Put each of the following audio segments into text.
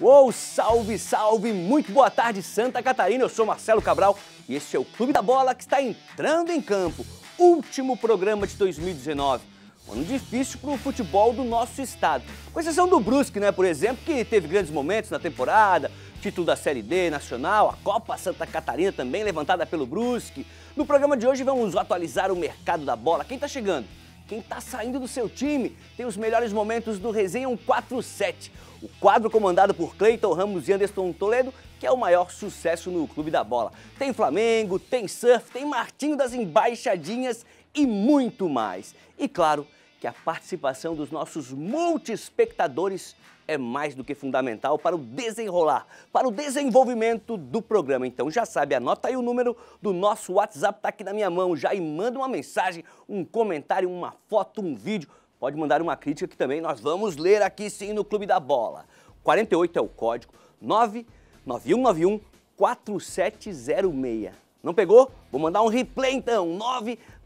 Uou, salve, salve! Muito boa tarde, Santa Catarina. Eu sou Marcelo Cabral e esse é o Clube da Bola que está entrando em campo. Último programa de 2019. Um ano difícil para o futebol do nosso estado. Com exceção do Brusque, né, por exemplo, que teve grandes momentos na temporada, título da Série D nacional, a Copa Santa Catarina também levantada pelo Brusque. No programa de hoje vamos atualizar o mercado da bola. Quem está chegando? quem está saindo do seu time. Tem os melhores momentos do Resenha 147, o quadro comandado por Cleiton Ramos e Anderson Toledo, que é o maior sucesso no Clube da Bola. Tem Flamengo, tem surf, tem Martinho das Embaixadinhas e muito mais. E claro que a participação dos nossos multi-espectadores é mais do que fundamental para o desenrolar, para o desenvolvimento do programa. Então já sabe, anota aí o número do nosso WhatsApp, tá aqui na minha mão já e manda uma mensagem, um comentário, uma foto, um vídeo. Pode mandar uma crítica que também nós vamos ler aqui sim no Clube da Bola. 48 é o código 99191 4706. Não pegou? Vou mandar um replay então,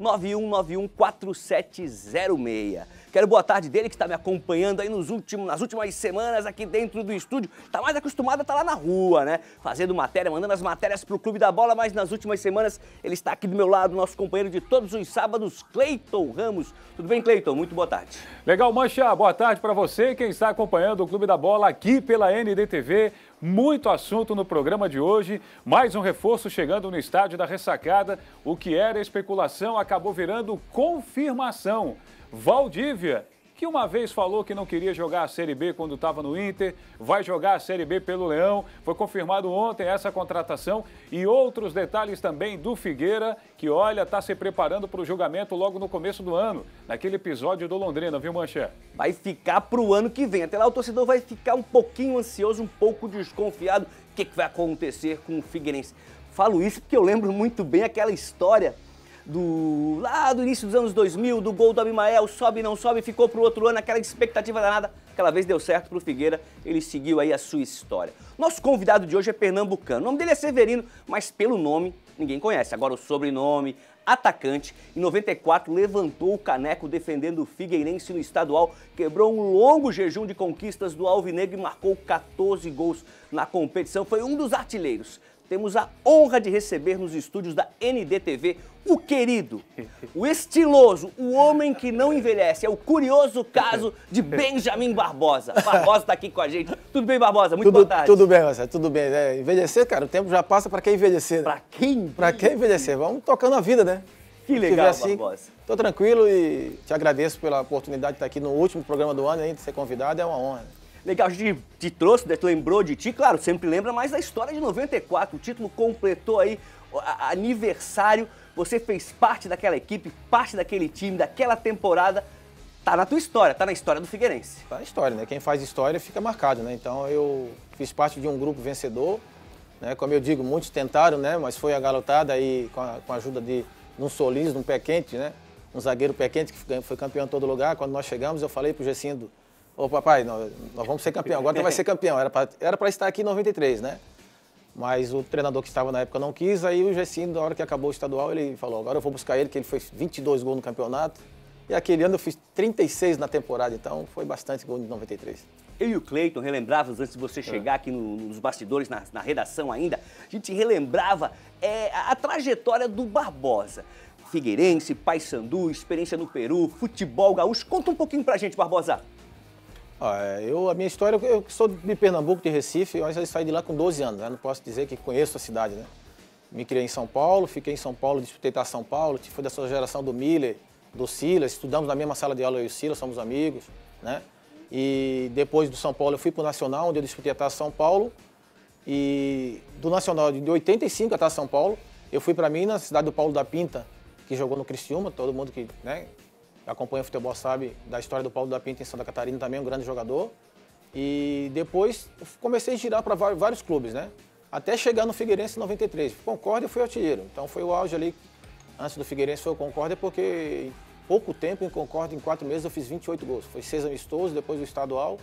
991914706. Quero boa tarde dele que está me acompanhando aí nos últimos, nas últimas semanas aqui dentro do estúdio. Tá mais acostumado a estar tá lá na rua, né? Fazendo matéria, mandando as matérias pro Clube da Bola, mas nas últimas semanas ele está aqui do meu lado, nosso companheiro de todos os sábados, Cleiton Ramos. Tudo bem, Cleiton? Muito boa tarde. Legal, Mancha. Boa tarde para você quem está acompanhando o Clube da Bola aqui pela NDTV. Muito assunto no programa de hoje. Mais um reforço chegando no estádio da Ressacada madrugada, o que era especulação acabou virando confirmação. Valdívia, que uma vez falou que não queria jogar a Série B quando estava no Inter, vai jogar a Série B pelo Leão. Foi confirmado ontem essa contratação e outros detalhes também do Figueira, que olha, está se preparando para o julgamento logo no começo do ano, naquele episódio do Londrina, viu, Manché? Vai ficar para o ano que vem. Até lá o torcedor vai ficar um pouquinho ansioso, um pouco desconfiado. O que, que vai acontecer com o Figueirense? Falo isso porque eu lembro muito bem aquela história do lá do início dos anos 2000, do gol do Abimael, sobe, não sobe, ficou para o outro ano, aquela expectativa danada. Aquela vez deu certo para o Figueira, ele seguiu aí a sua história. Nosso convidado de hoje é pernambucano. O nome dele é Severino, mas pelo nome ninguém conhece. Agora o sobrenome, atacante. Em 94 levantou o caneco defendendo o Figueirense no estadual, quebrou um longo jejum de conquistas do Alvinegro e marcou 14 gols na competição. Foi um dos artilheiros temos a honra de receber nos estúdios da NDTV o querido, o estiloso, o homem que não envelhece. É o curioso caso de Benjamin Barbosa. Barbosa está aqui com a gente. Tudo bem, Barbosa? Muito tudo, boa tarde. Tudo bem, Marcelo. Tudo bem. É, envelhecer, cara, o tempo já passa para quem envelhecer. Né? Para quem? Para quem envelhecer. Vamos tocando a vida, né? Que legal, assim, Barbosa. Tô tranquilo e te agradeço pela oportunidade de estar aqui no último programa do ano, hein, de ser convidado, é uma honra. Legal, a gente te trouxe, né, te lembrou de ti, claro, sempre lembra, mas a história de 94, o título completou aí aniversário, você fez parte daquela equipe, parte daquele time, daquela temporada. Tá na tua história, tá na história do Figueirense. Tá na história, né? Quem faz história fica marcado, né? Então eu fiz parte de um grupo vencedor, né? Como eu digo, muitos tentaram, né? Mas foi a galotada aí com a, com a ajuda de, um Solis, de um pé quente, né? Um zagueiro pé quente que foi campeão em todo lugar. Quando nós chegamos, eu falei pro Gessindo, ô papai, nós, nós vamos ser campeão, agora tu vai ser campeão. Era para era estar aqui em 93, né? Mas o treinador que estava na época não quis, aí o Gessinho, na hora que acabou o estadual, ele falou, agora eu vou buscar ele, que ele fez 22 gols no campeonato. E aquele ano eu fiz 36 na temporada, então foi bastante gol de 93. Eu e o Cleiton relembrávamos, antes de você chegar aqui no, nos bastidores, na, na, redação ainda, a gente relembrava é, a, a trajetória do Barbosa. Figueirense, Paysandu, experiência no Peru, futebol gaúcho. Conta um pouquinho pra gente, Barbosa. Ah, eu, a minha história, eu sou de Pernambuco, de Recife, mas eu saí de lá com 12 anos, né? não posso dizer que conheço a cidade. Né? Me criei em São Paulo, fiquei em São Paulo, disputei para São Paulo, fui da sua geração do Miller, do Silas, estudamos na mesma sala de aula eu e o Silas, somos amigos. Né? E depois do São Paulo eu fui para o Nacional, onde eu disputei a Taça São Paulo. E do Nacional, de 85 a Taça São Paulo, eu fui para Minas, cidade do Paulo da Pinta, que jogou no Criciúma, todo mundo que né, acompanha o futebol sabe da história do Paulo da Pinta em Santa Catarina, também é um grande jogador. E depois comecei a girar para vários clubes, né? Até chegar no Figueirense em 93. Concórdia foi artilheiro, então foi o auge ali. Antes do Figueirense foi o Concórdia, é porque em pouco tempo, em Concórdia, em quatro meses, eu fiz 28 gols. Foi seis amistosos, depois o estadual.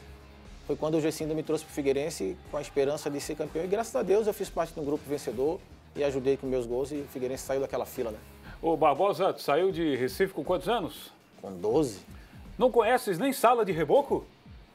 Foi quando o Jacinto me trouxe para o Figueirense com a esperança de ser campeão. E graças a Deus eu fiz parte de um grupo vencedor e ajudei com meus gols e o Figueirense saiu daquela fila, né? O Barbosa saiu de Recife com quantos anos? com 12. Não conheces nem sala de reboco?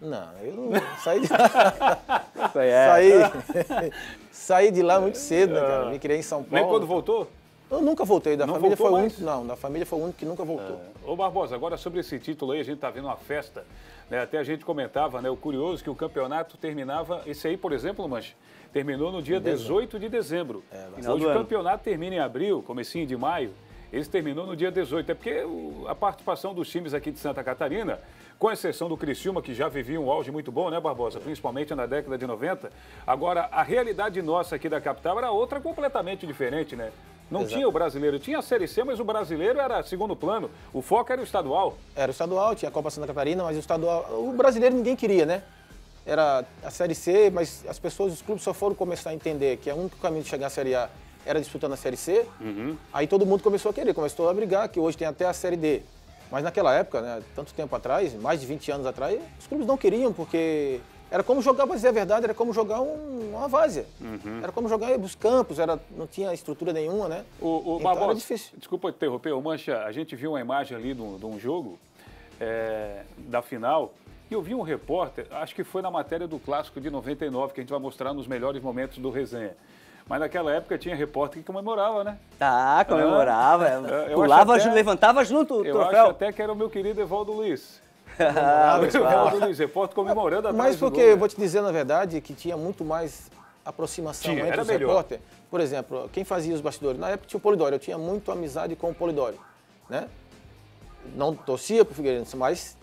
Não, eu não saí de lá. É. saí, saí de lá muito cedo, né, cara? Me criei em São Paulo. Nem quando voltou? Eu nunca voltei, da não família foi o único, não, da família foi o único que nunca voltou. É. Ô Barbosa, agora sobre esse título aí, a gente tá vendo uma festa, né? Até a gente comentava, né, o curioso que o campeonato terminava, esse aí, por exemplo, Manche, terminou no dia 18 de dezembro. É, Hoje o campeonato termina em abril, comecinho de maio. Esse terminou no dia 18. É porque a participação dos times aqui de Santa Catarina, com exceção do Criciúma, que já vivia um auge muito bom, né, Barbosa? Principalmente na década de 90. Agora, a realidade nossa aqui da capital era outra completamente diferente, né? Não Exato. tinha o brasileiro, tinha a Série C, mas o brasileiro era segundo plano. O foco era o estadual. Era o estadual, tinha a Copa Santa Catarina, mas o estadual. O brasileiro ninguém queria, né? Era a Série C, mas as pessoas, os clubes só foram começar a entender que é o único caminho de chegar à Série A era disputando a Série C, uhum. aí todo mundo começou a querer, começou a brigar, que hoje tem até a Série D. Mas naquela época, né, tanto tempo atrás, mais de 20 anos atrás, os clubes não queriam, porque era como jogar, para dizer a verdade, era como jogar um, uma várzea. Uhum. Era como jogar os campos, era, não tinha estrutura nenhuma, né? O, o então, Barbosa, era difícil. Desculpa interromper, o Mancha, a gente viu uma imagem ali de um, de um jogo, é, da final, e eu vi um repórter, acho que foi na matéria do Clássico de 99, que a gente vai mostrar nos melhores momentos do resenha. Mas naquela época tinha repórter que comemorava, né? Tá, comemorava. Ah, pulava, até, levantava junto o troféu. Eu acho até que era o meu querido Evaldo Luiz. Ah, o Evaldo Luiz, repórter comemorando atrás Mas porque né? eu vou te dizer, na verdade, que tinha muito mais aproximação tinha, entre os melhor. repórter. Por exemplo, quem fazia os bastidores? Na época tinha o Polidori, eu tinha muito amizade com o Polidori, né? Não torcia pro Figueirense, mas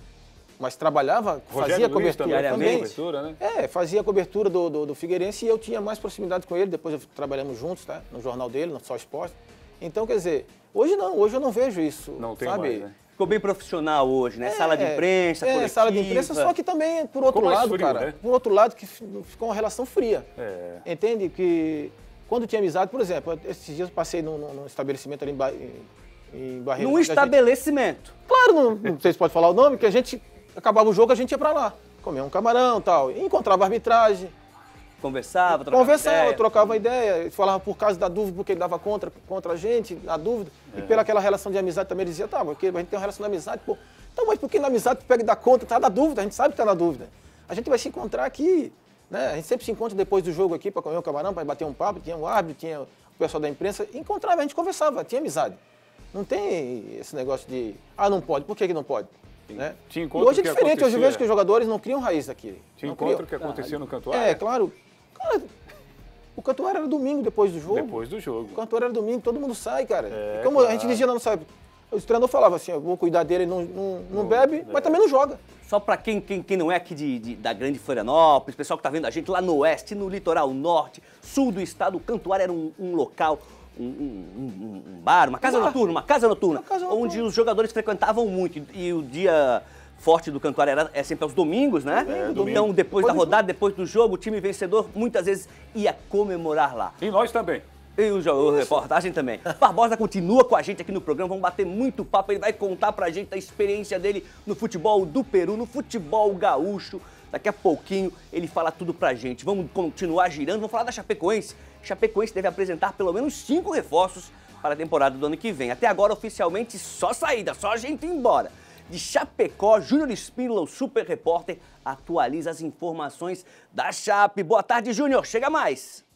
mas trabalhava, Rogério fazia Luiz cobertura também. Cobertura, né? É, fazia cobertura do, do, do, Figueirense e eu tinha mais proximidade com ele, depois trabalhamos juntos, né? No jornal dele, no Só Esporte. Então, quer dizer, hoje não, hoje eu não vejo isso. Não tem sabe? mais, né? Ficou bem profissional hoje, né? É, sala de é, imprensa, é, coletiva. sala de imprensa, só que também, por outro ficou lado, frio, cara, né? por outro lado, que ficou uma relação fria. É. Entende? Que quando tinha amizade, por exemplo, esses dias eu passei num, num estabelecimento ali em, em Barreiros. Num estabelecimento? Gente... Claro, não, não sei se pode falar o nome, que a gente acabava o jogo, a gente ia para lá, comer um camarão tal, e encontrava arbitragem. Conversava, trocava Conversava, ideia. trocava ideia, falava por causa da dúvida, porque ele dava contra, contra a gente, a dúvida. É. E pelaquela relação de amizade também, ele dizia, tá, porque a gente tem uma relação de amizade, pô. Então, mas por que na amizade tu pega e dá conta? Tá na dúvida, a gente sabe que tá na dúvida. A gente vai se encontrar aqui, né? A gente sempre se encontra depois do jogo aqui para comer um camarão, para bater um papo, tinha o árbitro, tinha o pessoal da imprensa. Encontrava, a gente conversava, tinha amizade. Não tem esse negócio de, ah, não pode, por que, que não pode? Né? Te e hoje é diferente, acontecia... hoje eu vejo que os jogadores não criam raiz aqui. Te não encontro criam. que acontecia ah, no Cantuário? É, claro. Cara, o Cantuário era domingo depois do jogo. Depois do jogo. O Cantuário era domingo, todo mundo sai, cara. É, como claro. a gente dizia não sabe. O treinador falava assim, eu vou cuidar dele, não, não, não bebe, é. mas também não joga. Só para quem, quem, quem não é aqui de, de, da grande Florianópolis, pessoal que tá vendo a gente lá no oeste, no litoral norte, sul do estado, o Cantuário era um, um local um, um, um bar, uma casa, bar. Noturna, uma casa noturna, uma casa noturna, onde os jogadores frequentavam muito e, o dia forte do Cantuário era, é sempre aos domingos, né? domingo. Então, depois da rodada, depois do jogo, o time vencedor muitas vezes ia comemorar lá. E nós também. E o, o reportagem também. Barbosa continua com a gente aqui no programa, vamos bater muito papo, ele vai contar pra gente a experiência dele no futebol do Peru, no futebol gaúcho. Daqui a pouquinho ele fala tudo pra gente. Vamos continuar girando, vamos falar da Chapecoense, Chapecoense deve apresentar pelo menos cinco reforços para a temporada do ano que vem. Até agora, oficialmente, só saída, só a gente ir embora. De Chapecó, Júnior Espíndola, o super repórter, atualiza as informações da Chape. Boa tarde, Júnior. Chega mais.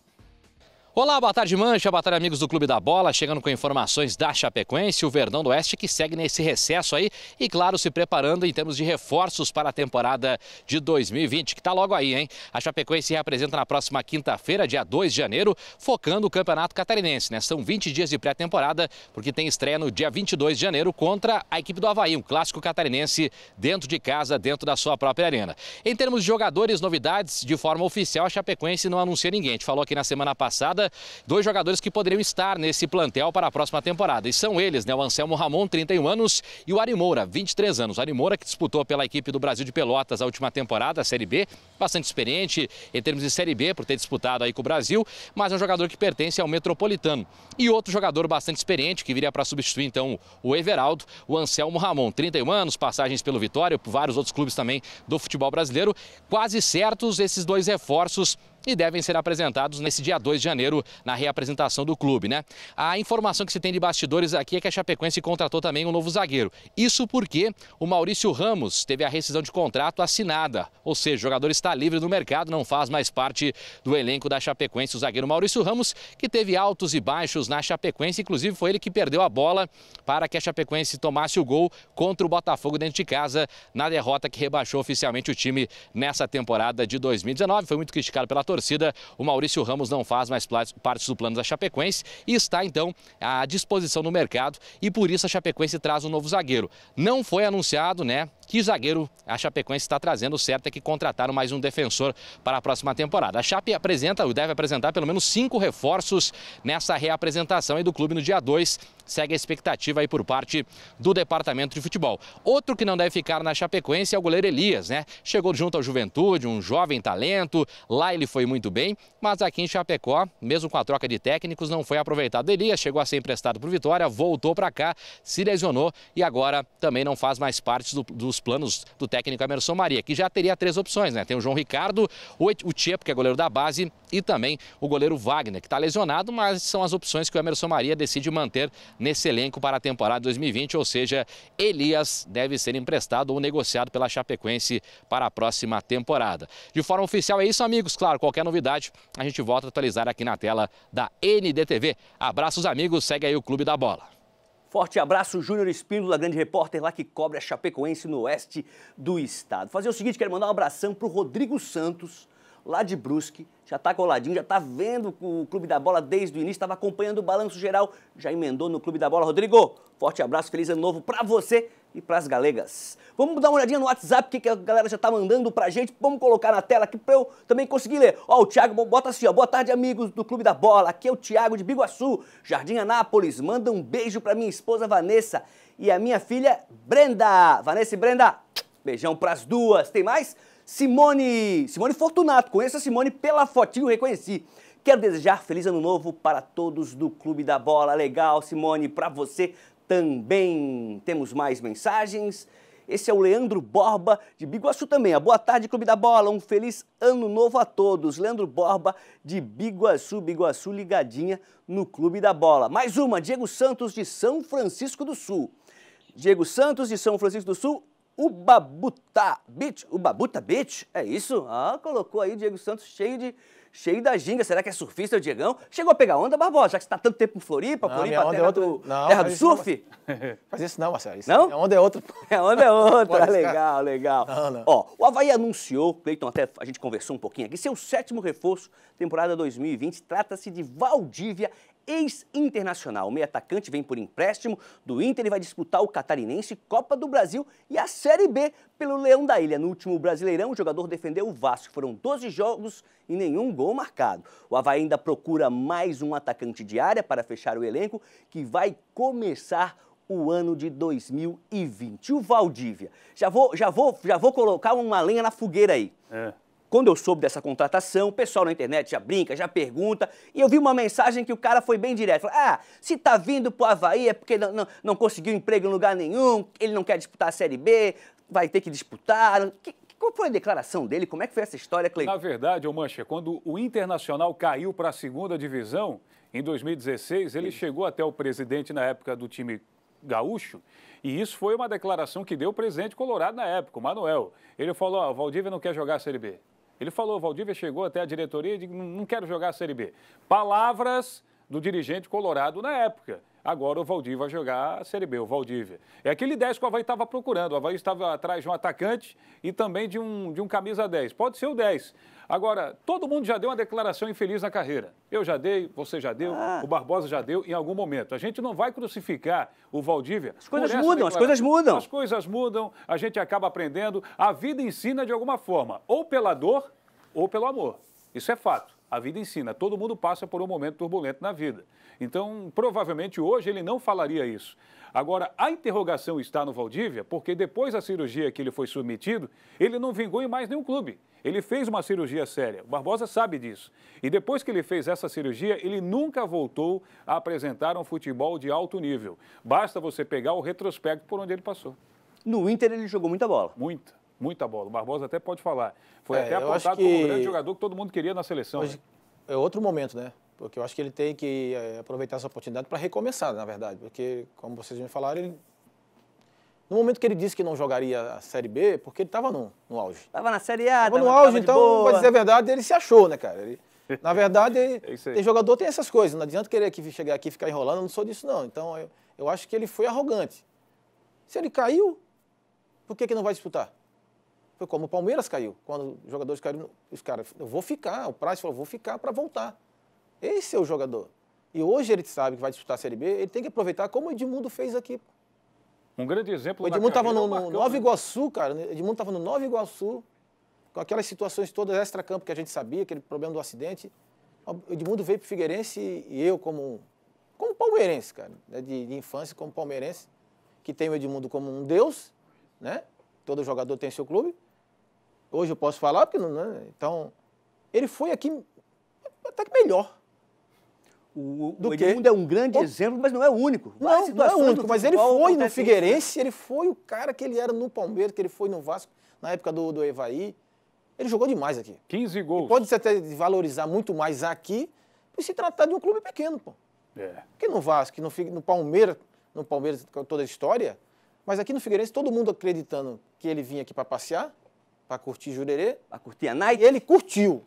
Olá, boa tarde, Mancha, boa tarde, amigos do Clube da Bola. Chegando com informações da Chapecoense, o Verdão do Oeste que segue nesse recesso aí e, claro, se preparando em termos de reforços para a temporada de 2020, que está logo aí, hein? A Chapecoense se apresenta na próxima quinta-feira, dia 2 de janeiro, focando o Campeonato Catarinense, né? São 20 dias de pré-temporada, porque tem estreia no dia 22 de janeiro contra a equipe do Havaí, um clássico catarinense dentro de casa, dentro da sua própria arena. Em termos de jogadores, novidades, de forma oficial, a Chapecoense não anuncia ninguém. A gente falou aqui na semana passada temporada, dois jogadores que poderiam estar nesse plantel para a próxima temporada. E são eles, né? O Anselmo Ramon, 31 anos, e o Ari Moura, 23 anos. O Ari Moura que disputou pela equipe do Brasil de Pelotas a última temporada, a Série B, bastante experiente em termos de Série B, por ter disputado aí com o Brasil, mas é um jogador que pertence ao Metropolitano. E outro jogador bastante experiente, que viria para substituir então o Everaldo, o Anselmo Ramon, 31 anos, passagens pelo Vitória, por vários outros clubes também do futebol brasileiro. Quase certos esses dois reforços e devem ser apresentados nesse dia 2 de janeiro na reapresentação do clube, né? A informação que se tem de bastidores aqui é que a Chapecoense contratou também um novo zagueiro. Isso porque o Maurício Ramos teve a rescisão de contrato assinada, ou seja, o jogador está livre no mercado, não faz mais parte do elenco da Chapecoense, o zagueiro Maurício Ramos, que teve altos e baixos na Chapecoense, inclusive foi ele que perdeu a bola para que a Chapecoense tomasse o gol contra o Botafogo dentro de casa na derrota que rebaixou oficialmente o time nessa temporada de 2019. Foi muito criticado pela torcida, o Maurício Ramos não faz mais parte do plano da Chapecoense e está então à disposição no mercado e por isso a Chapecoense traz um novo zagueiro. Não foi anunciado, né? que zagueiro a Chapecoense está trazendo. O certo é que contrataram mais um defensor para a próxima temporada. A Chape apresenta, ou deve apresentar, pelo menos cinco reforços nessa reapresentação aí do clube no dia 2. Segue a expectativa aí por parte do departamento de futebol. Outro que não deve ficar na Chapecoense é o goleiro Elias, né? Chegou junto ao Juventude, um jovem talento. Lá ele foi muito bem, mas aqui em Chapecó, mesmo com a troca de técnicos, não foi aproveitado. Elias chegou a ser emprestado por Vitória, voltou para cá, se lesionou e agora também não faz mais parte do, dos planos do técnico Emerson Maria, que já teria três opções, né? Tem o João Ricardo, o Tchepo, que é goleiro da base, e também o goleiro Wagner, que está lesionado, mas são as opções que o Emerson Maria decide manter nesse elenco para a temporada 2020, ou seja, Elias deve ser emprestado ou negociado pela Chapecoense para a próxima temporada. De forma oficial é isso, amigos. Claro, qualquer novidade a gente volta a atualizar aqui na tela da NDTV. Abraços, amigos. Segue aí o Clube da Bola. Forte abraço, Júnior Espíndola, grande repórter lá que cobre a Chapecoense no oeste do estado. Fazer o seguinte, quero mandar um abração pro Rodrigo Santos, lá de Brusque, já está coladinho, já está vendo o Clube da Bola desde o início, estava acompanhando o balanço geral, já emendou no Clube da Bola. Rodrigo, forte abraço, feliz ano novo para você e para as galegas. Vamos dar uma olhadinha no WhatsApp que a galera já tá mandando pra gente. Vamos colocar na tela aqui para eu também conseguir ler. Ó, o Thiago bota assim, ó. Boa tarde, amigos do Clube da Bola. Aqui é o Thiago de Biguaçu, Jardim Anápolis. Manda um beijo para minha esposa Vanessa e a minha filha Brenda. Vanessa e Brenda, beijão para as duas. Tem mais? Simone, Simone Fortunato. Conheço a Simone pela fotinho, reconheci. Quero desejar feliz ano novo para todos do Clube da Bola. Legal, Simone, para você também. Temos mais mensagens. Esse é o Leandro Borba, de Biguaçu também. A ah, boa tarde, Clube da Bola. Um feliz ano novo a todos. Leandro Borba, de Biguaçu, Biguaçu ligadinha no Clube da Bola. Mais uma, Diego Santos, de São Francisco do Sul. Diego Santos, de São Francisco do Sul, Ubabuta Beach. Ubabuta Beach? É isso? Ah, colocou aí Diego Santos cheio de cheio da ginga. Será que é surfista, o Diegão? Chegou a pegar onda, Barbosa, já que você tá tanto tempo em Floripa, não, Floripa, é terra, é outro? do, não, terra do surf? Não, faz isso não, Marcelo. Isso não? É onda é outra. É onda é outra, legal, legal. Não, não. Ó, o Havaí anunciou, Cleiton, até a gente conversou um pouquinho aqui, seu sétimo reforço, temporada 2020, trata-se de Valdívia ex-internacional. O meio atacante vem por empréstimo do Inter e vai disputar o Catarinense, Copa do Brasil e a Série B pelo Leão da Ilha. No último Brasileirão, o jogador defendeu o Vasco. Foram 12 jogos e nenhum gol marcado. O Havaí ainda procura mais um atacante de área para fechar o elenco, que vai começar o ano de 2020. O Valdívia. Já vou, já vou, já vou colocar uma lenha na fogueira aí. É. Quando eu soube dessa contratação, o pessoal na internet já brinca, já pergunta, e eu vi uma mensagem que o cara foi bem direto. Falou, ah, se tá vindo pro Havaí é porque não, não, não conseguiu emprego em lugar nenhum, ele não quer disputar a Série B, vai ter que disputar. Que, qual foi a declaração dele? Como é que foi essa história, Cleiton? Na verdade, ô Mancha, quando o Internacional caiu para a segunda divisão, em 2016, ele Sim. chegou até o presidente na época do time gaúcho, e isso foi uma declaração que deu o presidente colorado na época, o Manuel. Ele falou, ó, oh, Valdívia não quer jogar a Série B. Ele falou, Valdívia chegou até a diretoria e disse, não quero jogar a Série B. Palavras do dirigente colorado na época. Agora o Valdir vai jogar a Série B, o Valdívia. É aquele 10 que o Havaí estava procurando. O Havaí estava atrás de um atacante e também de um, de um camisa 10. Pode ser o 10. Agora, todo mundo já deu uma declaração infeliz na carreira. Eu já dei, você já deu, ah. o Barbosa já deu em algum momento. A gente não vai crucificar o Valdívia. As coisas mudam, as coisas mudam. As coisas mudam, a gente acaba aprendendo. A vida ensina de alguma forma, ou pela dor ou pelo amor. Isso é fato a vida ensina. Todo mundo passa por um momento turbulento na vida. Então, provavelmente hoje ele não falaria isso. Agora, a interrogação está no Valdívia, porque depois da cirurgia que ele foi submetido, ele não vingou em mais nenhum clube. Ele fez uma cirurgia séria, o Barbosa sabe disso. E depois que ele fez essa cirurgia, ele nunca voltou a apresentar um futebol de alto nível. Basta você pegar o retrospecto por onde ele passou. No Inter ele jogou muita bola. Muita muita bola. O Barbosa até pode falar. Foi é, até apontado que... como um grande jogador que todo mundo queria na seleção. Hoje, né? É outro momento, né? Porque eu acho que ele tem que é, aproveitar essa oportunidade para recomeçar, na verdade. Porque, como vocês me falaram, ele... no momento que ele disse que não jogaria a Série B, porque ele estava no, no auge. Estava na Série A, estava no auge, então, para dizer a verdade, ele se achou, né, cara? Ele... Na verdade, é tem jogador tem essas coisas. Não adianta querer que chegar aqui e ficar enrolando, eu não sou disso, não. Então, eu, eu acho que ele foi arrogante. Se ele caiu, por que, que não vai disputar? Foi como o Palmeiras caiu. Quando os jogadores caíram, os caras, eu vou ficar. O Praz falou, vou ficar para voltar. Esse é o jogador. E hoje ele sabe que vai disputar a Série B, ele tem que aproveitar como o Edmundo fez aqui. Um grande exemplo. O Edmundo estava no, no é Nova né? Iguaçu, cara. O Edmundo estava no Nova Iguaçu, com aquelas situações todas extra-campo que a gente sabia, aquele problema do acidente. O Edmundo veio para o Figueirense e eu, como, como palmeirense, cara, né, de, de, infância, como palmeirense, que tem o Edmundo como um deus, né? Todo jogador tem seu clube hoje eu posso falar, porque não, né? Então, ele foi aqui até que melhor. O, do o Edmundo que... é um grande o... exemplo, mas não é o único. Não, não é o único, mas ele foi no Figueirense, ele foi o cara que ele era no Palmeiras, que ele foi no Vasco, na época do, do Evaí. Ele jogou demais aqui. 15 gols. E pode se até valorizar muito mais aqui, por se tratar de um clube pequeno, pô. É. Porque no Vasco, no, no Palmeiras, no Palmeiras toda a história, mas aqui no Figueirense todo mundo acreditando que ele vinha aqui para passear, para curtir Jurerê. Pra curtir a night? E ele curtiu.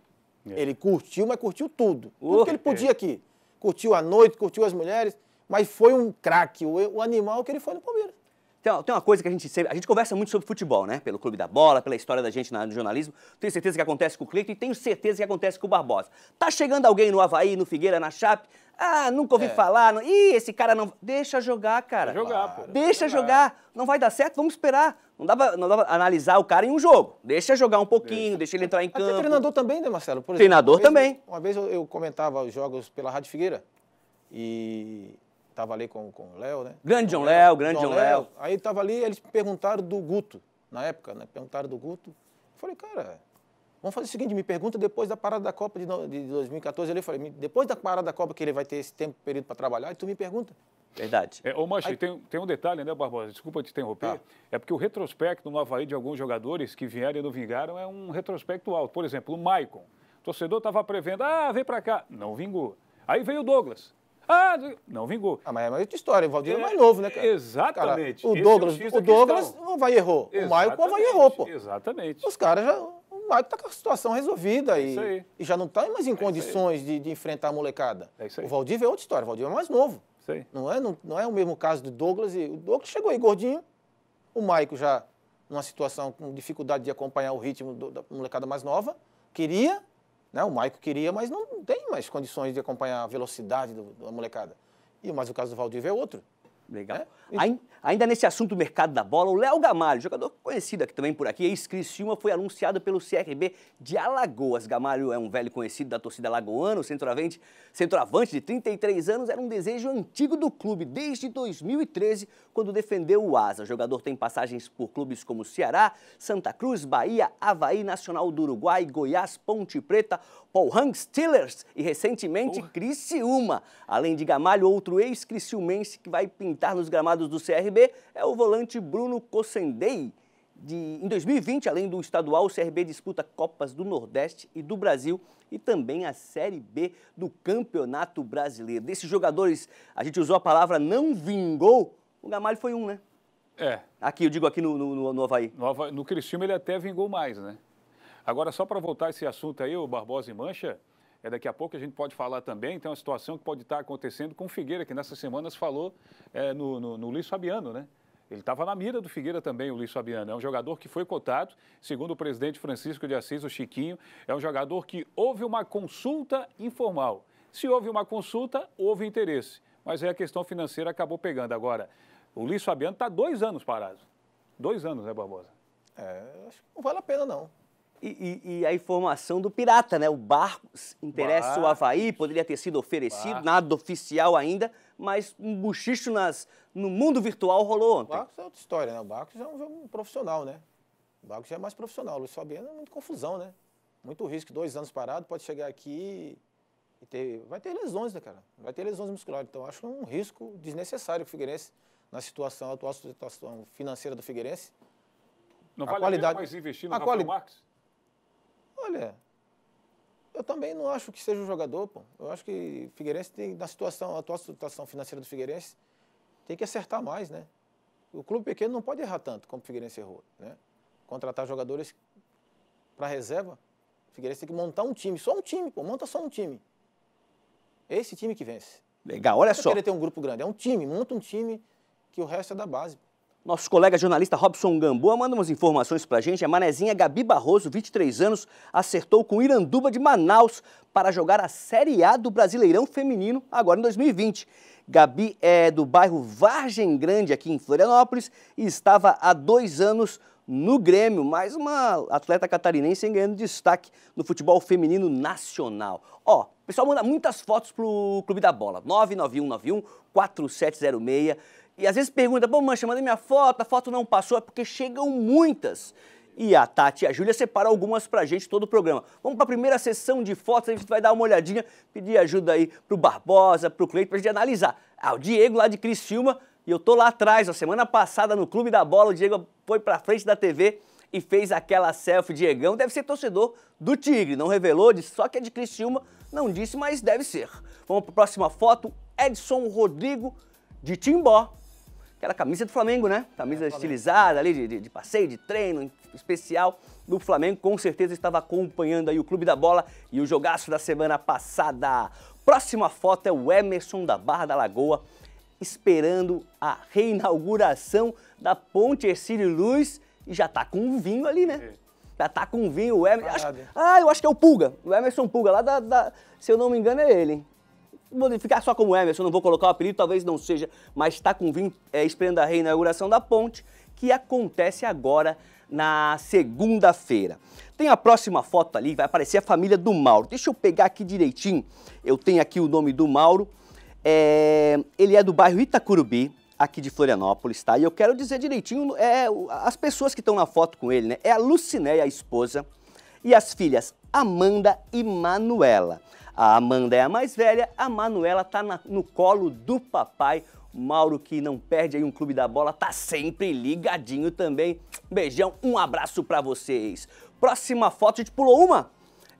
É. Ele curtiu, mas curtiu tudo. Tudo que ele podia é. aqui. Curtiu a noite, curtiu as mulheres, mas foi um craque, o, animal que ele foi no Palmeiras. Então, tem uma coisa que a gente sempre, A gente conversa muito sobre futebol, né? Pelo Clube da Bola, pela história da gente no jornalismo. Tenho certeza que acontece com o Cleiton e tenho certeza que acontece com o Barbosa. Tá chegando alguém no Havaí, no Figueira, na Chape. Ah, nunca ouvi é. falar. Não... Ih, esse cara não. Deixa jogar, cara. Vai jogar, pô. Deixa jogar. jogar. Não vai dar certo, vamos esperar. Não dá, pra, não dá pra analisar o cara em um jogo. Deixa jogar um pouquinho, deixa ele entrar em campo. Até treinador também, né, Marcelo? Exemplo, treinador uma vez, também. Uma vez eu, eu, comentava os jogos pela Rádio Figueira e tava ali com, com o Léo, né? Grande John Léo, grande John Léo. Aí tava ali, eles perguntaram do Guto, na época, né? Perguntaram do Guto. Eu falei, cara, Vamos fazer o seguinte, me pergunta depois da parada da Copa de, 2014. ele falei, depois da parada da Copa que ele vai ter esse tempo, período para trabalhar, e tu me pergunta. Verdade. É, ô, Manchi, Aí... tem, tem, um detalhe, né, Barbosa? Desculpa te interromper. Tá. É porque o retrospecto no Havaí de alguns jogadores que vieram e não vingaram é um retrospecto alto. Por exemplo, o Maicon. torcedor estava prevendo, ah, vem para cá. Não vingou. Aí veio o Douglas. Ah, não vingou. Ah, mas é outra história. O Valdir é, é mais novo, né, cara? Exatamente. Cara, o Douglas, é o, o é Douglas tá. não vai errou. Exatamente. O Maicon vai errou, pô. Exatamente. Os caras já vai estar está com a situação resolvida é e, e, já não está mais em é condições de, de, enfrentar a molecada. É o Valdívia é outra história, o Valdívia é mais novo. Não é, não, não, é o mesmo caso do Douglas. E, o Douglas chegou aí gordinho, o Maico já numa situação com dificuldade de acompanhar o ritmo do, da molecada mais nova, queria, né, o Maico queria, mas não tem mais condições de acompanhar a velocidade do, da molecada. E mas o caso do Valdívia é outro. Legal. É? Ainda nesse assunto mercado da bola, o Léo Gamalho, jogador conhecido aqui também por aqui, ex-Criciúma, foi anunciado pelo CRB de Alagoas. Gamalho é um velho conhecido da torcida alagoana, centroavante, centroavante de 33 anos, era um desejo antigo do clube desde 2013, quando defendeu o Asa. O jogador tem passagens por clubes como Ceará, Santa Cruz, Bahia, Havaí, Nacional do Uruguai, Goiás, Ponte Preta, Pohang Steelers e recentemente Porra. Criciúma. Além de Gamalho, outro ex-criciumense que vai pintar pintar nos gramados do CRB é o volante Bruno Cossendei. De, em 2020, além do estadual, o CRB disputa Copas do Nordeste e do Brasil e também a Série B do Campeonato Brasileiro. Desses jogadores, a gente usou a palavra não vingou, o Gamalho foi um, né? É. Aqui, eu digo aqui no, no, no Havaí. No, Havaí, no Criciúma ele até vingou mais, né? Agora, só para voltar esse assunto aí, o Barbosa e Mancha, é, daqui a pouco a gente pode falar também, tem uma situação que pode estar acontecendo com o Figueira, que nessas semanas falou é, no, no, no Luiz Fabiano, né? Ele estava na mira do Figueira também, o Luiz Fabiano. É um jogador que foi cotado, segundo o presidente Francisco de Assis, o Chiquinho. É um jogador que houve uma consulta informal. Se houve uma consulta, houve interesse. Mas aí a questão financeira acabou pegando. Agora, o Luiz Fabiano está dois anos parado. Dois anos, né, Barbosa? É, acho que não vale a pena, não. E, e, e, a informação do pirata, né? O barco interessa o Havaí, poderia ter sido oferecido, nada oficial ainda, mas um buchicho nas, no mundo virtual rolou ontem. O Barcos é outra história, né? O Barcos é um jogo profissional, né? O Barcos é mais profissional. O Luiz Fabiano é muita confusão, né? Muito risco, dois anos parado, pode chegar aqui e ter. Vai ter lesões, né, cara? Vai ter lesões musculares. Então, acho é um risco desnecessário o Figueirense, na situação, atual situação financeira do Figueirense. Não a vale qualidade... mais investir no a Rafael quali... Marques? Olha, eu também não acho que seja um jogador, pô. Eu acho que Figueirense tem, na situação, atual situação financeira do Figueirense, tem que acertar mais, né? O clube pequeno não pode errar tanto como o Figueirense errou, né? Contratar jogadores para reserva, o Figueirense tem que montar um time, só um time, pô, monta só um time. Esse time que vence. Legal, olha é só. Não querer ter um grupo grande, é um time, monta um time que o resto é da base. Nosso colega jornalista Robson Gamboa manda umas informações para a gente. A manezinha Gabi Barroso, 23 anos, acertou com Iranduba de Manaus para jogar a Série A do Brasileirão Feminino agora em 2020. Gabi é do bairro Vargem Grande, aqui em Florianópolis, e estava há dois anos no Grêmio. Mais uma atleta catarinense ganhando destaque no futebol feminino nacional. Ó, o pessoal manda muitas fotos pro Clube da Bola. 99191 4706. E às vezes pergunta, pô, mancha, mandei minha foto, a foto não passou, é porque chegam muitas. E a Tati e a Júlia separam algumas pra gente todo o programa. Vamos pra primeira sessão de fotos, a gente vai dar uma olhadinha, pedir ajuda aí pro Barbosa, pro Cleito, pra gente analisar. Ah, o Diego lá de Criciúma, e eu tô lá atrás, Na semana passada no Clube da Bola, o Diego foi pra frente da TV e fez aquela selfie. Diegão deve ser torcedor do Tigre, não revelou, disse só que é de Criciúma, não disse, mas deve ser. Vamos pra próxima foto, Edson Rodrigo de Timbó, aquela camisa do Flamengo, né? Camisa é, estilizada ali, de, de, de, passeio, de treino especial do Flamengo. Com certeza estava acompanhando aí o Clube da Bola e o jogaço da semana passada. Próxima foto é o Emerson da Barra da Lagoa, esperando a reinauguração da Ponte Ercílio Luz. E já tá com um vinho ali, né? É. Já tá com vinho, o Emerson. Acho, ah, eu acho que é o Pulga. O Emerson Pulga, lá da, da. Se eu não me engano, é ele, hein? modificar só como Emerson, não vou colocar o apelido, talvez não seja, mas está com vinho é, esperando a reinauguração da ponte, que acontece agora na segunda-feira. Tem a próxima foto ali, vai aparecer a família do Mauro. Deixa eu pegar aqui direitinho, eu tenho aqui o nome do Mauro. É, ele é do bairro Itacurubi, aqui de Florianópolis, tá? E eu quero dizer direitinho é, as pessoas que estão na foto com ele, né? É a Lucinéia, a esposa, e as filhas Amanda e Manuela. A Amanda é a mais velha, a Manuela está no colo do papai. Mauro, que não perde aí um clube da bola, tá sempre ligadinho também. Beijão, um abraço para vocês. Próxima foto, a gente pulou uma?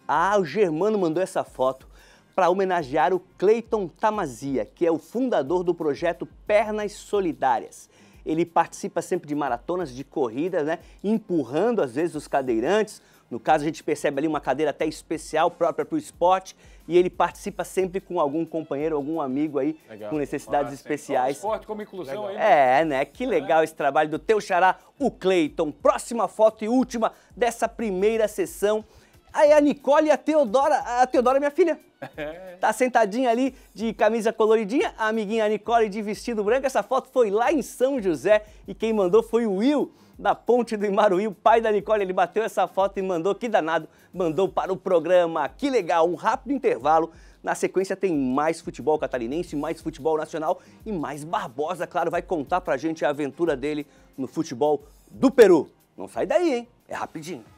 Ah, o Germano mandou essa foto para homenagear o Cleiton Tamazia, que é o fundador do projeto Pernas Solidárias. Ele participa sempre de maratonas, de corridas, né? Empurrando às vezes os cadeirantes, no caso, a gente percebe ali uma cadeira até especial própria para o esporte e ele participa sempre com algum companheiro, algum amigo aí legal. com necessidades especiais. Sempre. É esporte como inclusão legal. aí. É, né? Que é. legal é. esse trabalho do teu xará, o Cleiton. Próxima foto e última dessa primeira sessão. Aí a Nicole e a Teodora, a Teodora é minha filha. É. Tá sentadinha ali de camisa coloridinha, a amiguinha Nicole de vestido branco. Essa foto foi lá em São José e quem mandou foi o Will da Ponte do Imaruí. O pai da Nicole, ele bateu essa foto e mandou, que danado, mandou para o programa. Que legal, um rápido intervalo. Na sequência tem mais futebol catarinense, mais futebol nacional e mais Barbosa, claro, vai contar pra gente a aventura dele no futebol do Peru. Não sai daí, hein? É rapidinho.